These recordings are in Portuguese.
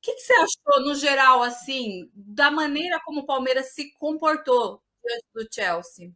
O que, que, você achou, no geral, assim, da maneira como o Palmeiras se comportou diante do Chelsea?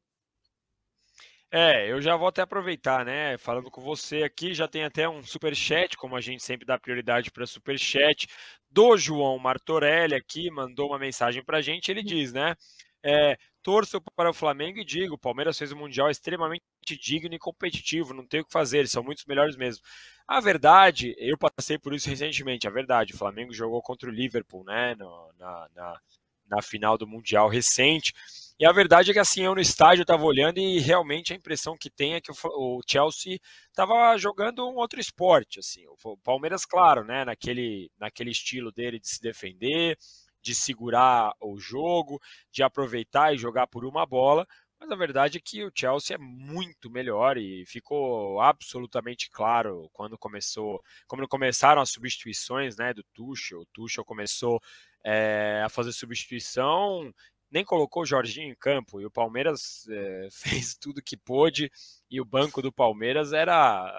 É, eu já vou até aproveitar, né? Falando com você aqui, já tem até um super chat, como a gente sempre dá prioridade para super chat, do João Martorelli aqui, mandou uma mensagem para a gente. Ele uhum. diz, né? É, torço para o Flamengo e digo, o Palmeiras fez um Mundial extremamente digno e competitivo, não tem o que fazer, eles são muito melhores mesmo. A verdade, eu passei por isso recentemente, a verdade, o Flamengo jogou contra o Liverpool, né, no, na, na, na, final do Mundial recente, e a verdade é que assim, eu no estádio estava olhando e realmente a impressão que tem é que o, o Chelsea estava jogando um outro esporte, assim, o Palmeiras, claro, né, naquele, naquele estilo dele de se defender, de segurar o jogo, de aproveitar e jogar por uma bola, mas a verdade é que o Chelsea é muito melhor e ficou absolutamente claro quando começou, quando começaram as substituições, né, do Tuchel. O Tuchel começou é, a fazer substituição, nem colocou o Jorginho em campo e o Palmeiras é, fez tudo que pôde e o banco do Palmeiras era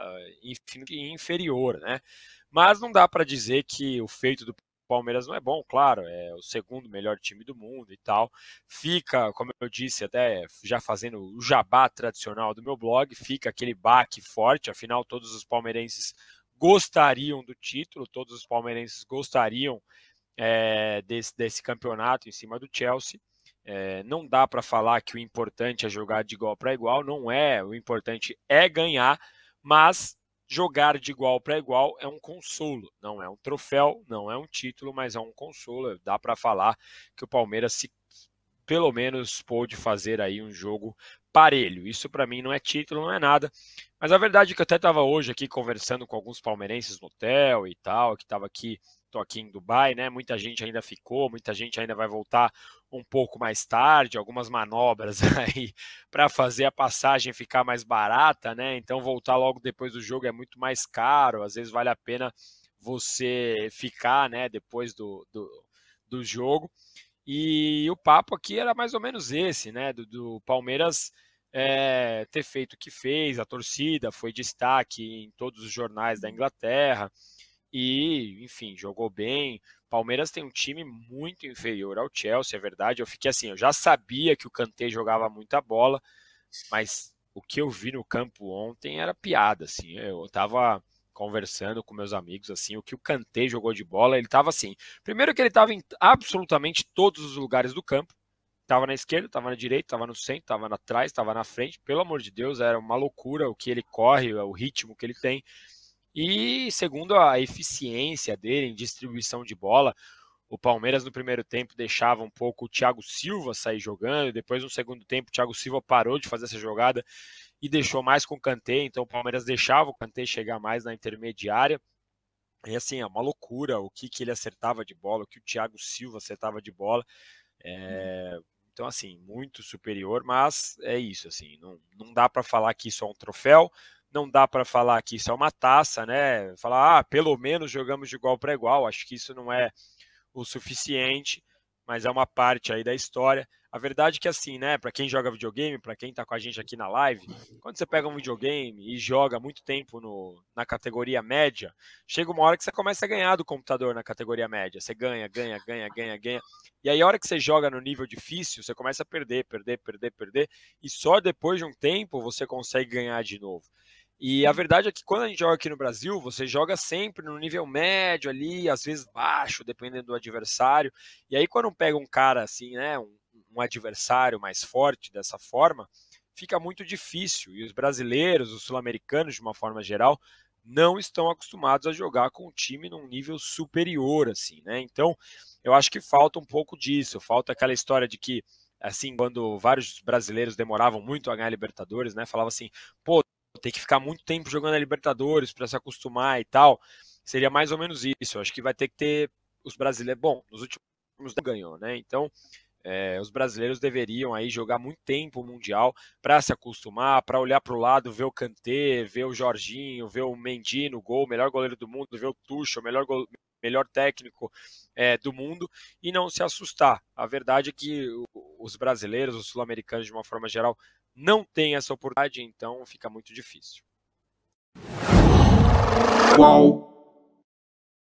eh, inferior, né? Mas não dá para dizer que o feito do Palmeiras não é bom, claro, é o segundo melhor time do mundo e tal. Fica, como eu disse, até já fazendo o jabá tradicional do meu blog, fica aquele baque forte, afinal todos os palmeirenses gostariam do título, todos os palmeirenses gostariam é, desse, desse campeonato em cima do Chelsea. É, não dá para falar que o importante é jogar de igual para igual, não é. O importante é ganhar, mas jogar de igual para igual é um consolo, não é um troféu, não é um título, mas é um consolo. Dá para falar que o Palmeiras se pelo menos pôde fazer aí um jogo parelho. Isso para mim não é título, não é nada. Mas a verdade é que eu até estava hoje aqui conversando com alguns palmeirenses no hotel e tal, que estava aqui, tô aqui em Dubai, né? Muita gente ainda ficou, muita gente ainda vai voltar um pouco mais tarde, algumas manobras aí para fazer a passagem ficar mais barata, né? Então voltar logo depois do jogo é muito mais caro, às vezes vale a pena você ficar, né, depois do, do, do jogo. E o papo aqui era mais ou menos esse, né? Do, do Palmeiras é, ter feito o que fez, a torcida foi destaque em todos os jornais da uhum. Inglaterra e, enfim, jogou bem. Palmeiras tem um time muito inferior ao Chelsea, é verdade. Eu fiquei assim, eu já sabia que o Kanté jogava muita bola, mas o que eu vi no campo ontem era piada, assim. Eu tava conversando com meus amigos, assim, o que o Kanté jogou de bola, ele estava assim. Primeiro que ele estava em absolutamente todos os lugares do campo. estava na esquerda, estava na direita, estava no centro, estava na trás, na frente. Pelo amor de Deus, era uma loucura o que ele corre, o ritmo que ele tem. E segundo a eficiência dele em distribuição de bola, o Palmeiras no primeiro tempo deixava um pouco o Thiago Silva sair jogando, depois no segundo tempo o Thiago Silva parou de fazer essa jogada e deixou mais com o Kanté, então o Palmeiras deixava o Kanté chegar mais na intermediária. E assim, é uma loucura o que, que ele acertava de bola, o que o Thiago Silva acertava de bola. É, então, assim, muito superior, mas é isso, assim, não, não dá para falar que isso é um troféu, não dá para falar que isso é uma taça, né? Falar, ah, pelo menos jogamos de igual para igual, acho que isso não é o suficiente, mas é uma parte aí da história. A verdade é que assim, né, para quem joga videogame, para quem tá com a gente aqui na live, quando você pega um videogame e joga muito tempo no, na categoria média, chega uma hora que você começa a ganhar do computador na categoria média. Você ganha, ganha, ganha, ganha, ganha. E aí a hora que você joga no nível difícil, você começa a perder, perder, perder, perder, e só depois de um tempo você consegue ganhar de novo. E a verdade é que quando a gente joga aqui no Brasil, você joga sempre no nível médio ali, às vezes baixo, dependendo do adversário. E aí quando pega um cara assim, né, um, um adversário mais forte dessa forma, fica muito difícil. E os brasileiros, os sul-americanos de uma forma geral, não estão acostumados a jogar com o time num nível superior assim, né? Então, eu acho que falta um pouco disso, falta aquela história de que assim, quando vários brasileiros demoravam muito a ganhar Libertadores, né? Falava assim, pô, ter que ficar muito tempo jogando a Libertadores para se acostumar e tal. Seria mais ou menos isso. Eu acho que vai ter que ter os brasileiros. Bom, nos últimos ganhou, né? Então, é, os brasileiros deveriam aí jogar muito tempo o Mundial para se acostumar, para olhar para o lado, ver o Kanté, ver o Jorginho, ver o Mendy no gol, melhor goleiro do mundo, ver o Tuchel, melhor, melhor técnico é, do mundo e não se assustar. A verdade é que os brasileiros, os sul-americanos de uma forma geral, não tem essa oportunidade, então fica muito difícil. Qual